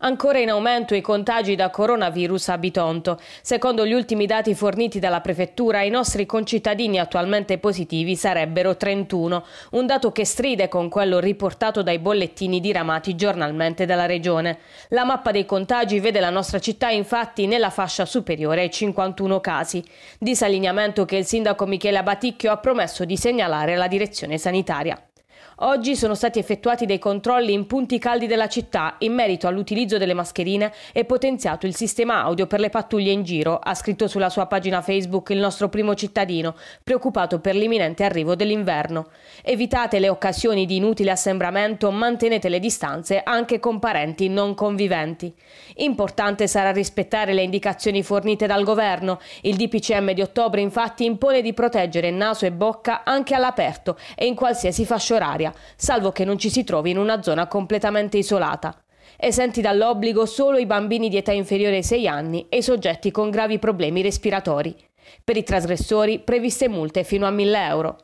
Ancora in aumento i contagi da coronavirus a Bitonto. Secondo gli ultimi dati forniti dalla Prefettura, i nostri concittadini attualmente positivi sarebbero 31, un dato che stride con quello riportato dai bollettini diramati giornalmente dalla Regione. La mappa dei contagi vede la nostra città infatti nella fascia superiore ai 51 casi, disallineamento che il sindaco Michele Abaticchio ha promesso di segnalare alla direzione sanitaria. Oggi sono stati effettuati dei controlli in punti caldi della città in merito all'utilizzo delle mascherine e potenziato il sistema audio per le pattuglie in giro, ha scritto sulla sua pagina Facebook il nostro primo cittadino, preoccupato per l'imminente arrivo dell'inverno. Evitate le occasioni di inutile assembramento, mantenete le distanze anche con parenti non conviventi. Importante sarà rispettare le indicazioni fornite dal governo. Il DPCM di ottobre infatti impone di proteggere naso e bocca anche all'aperto e in qualsiasi fascia oraria Calabria, salvo che non ci si trovi in una zona completamente isolata. Esenti dall'obbligo solo i bambini di età inferiore ai 6 anni e i soggetti con gravi problemi respiratori. Per i trasgressori previste multe fino a 1000 euro.